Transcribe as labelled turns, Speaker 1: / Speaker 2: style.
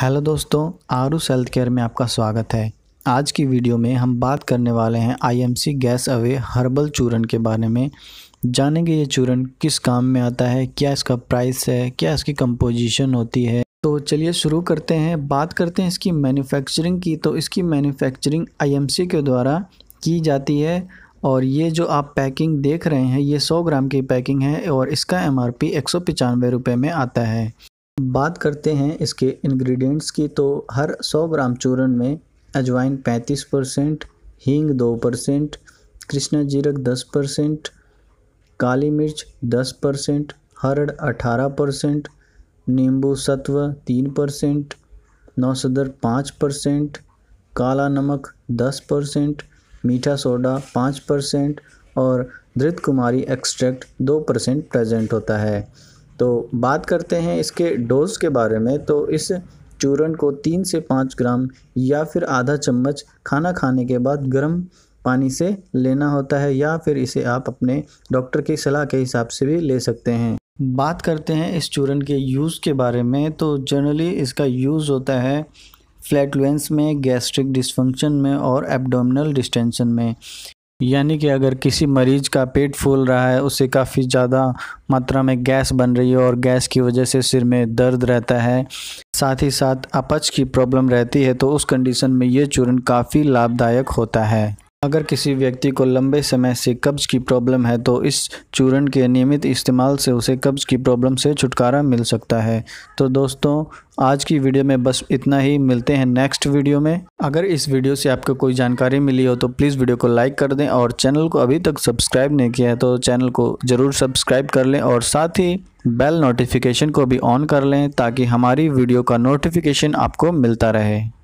Speaker 1: hello दोस्तों आरूस health care में आपका स्वागत है आज की वीडियो में हम बात करने वाले हैं आईएमसी गैस अवे हर्बल चूरन के बारे में जानेंगे ये चूरन किस काम में आता है क्या इसका प्राइस है क्या इसकी कंपोजिशन होती है तो चलिए शुरू करते हैं बात करते हैं इसकी मैन्युफैक्चरिंग की तो इसकी मैन्युफैक्चरिंग आई के द्वारा की जाती है और ये जो आप पैकिंग देख रहे हैं ये 100 ग्राम की पैकिंग है और इसका एम आर में आता है बात करते हैं इसके इंग्रेडिएंट्स की तो हर 100 ग्राम चूरन में अजवाइन 35 परसेंट हींग 2 परसेंट कृष्णा जीरक 10 परसेंट काली मिर्च 10 परसेंट हरड़ 18 परसेंट नींबू सत्व 3 परसेंट नौसदर 5 परसेंट काला नमक 10 परसेंट मीठा सोडा 5 परसेंट और धृत कुमारी एक्सट्रैक्ट 2 परसेंट प्रजेंट होता है तो बात करते हैं इसके डोज़ के बारे में तो इस चूर्ण को तीन से पाँच ग्राम या फिर आधा चम्मच खाना खाने के बाद गर्म पानी से लेना होता है या फिर इसे आप अपने डॉक्टर की सलाह के हिसाब से भी ले सकते हैं बात करते हैं इस चूर्ण के यूज़ के बारे में तो जनरली इसका यूज़ होता है फ्लैटुलेंस में गैस्ट्रिक डिसफंक्शन में और एब्डोमिनल डिस्टेंशन में यानी कि अगर किसी मरीज़ का पेट फूल रहा है उससे काफ़ी ज़्यादा मात्रा में गैस बन रही है और गैस की वजह से सिर में दर्द रहता है साथ ही साथ अपच की प्रॉब्लम रहती है तो उस कंडीशन में ये चूर्ण काफ़ी लाभदायक होता है अगर किसी व्यक्ति को लंबे समय से कब्ज़ की प्रॉब्लम है तो इस चूर्ण के नियमित इस्तेमाल से उसे कब्ज़ की प्रॉब्लम से छुटकारा मिल सकता है तो दोस्तों आज की वीडियो में बस इतना ही मिलते हैं नेक्स्ट वीडियो में अगर इस वीडियो से आपको कोई जानकारी मिली हो तो प्लीज़ वीडियो को लाइक कर दें और चैनल को अभी तक सब्सक्राइब नहीं किया है तो चैनल को ज़रूर सब्सक्राइब कर लें और साथ ही बेल नोटिफिकेशन को भी ऑन कर लें ताकि हमारी वीडियो का नोटिफिकेशन आपको मिलता रहे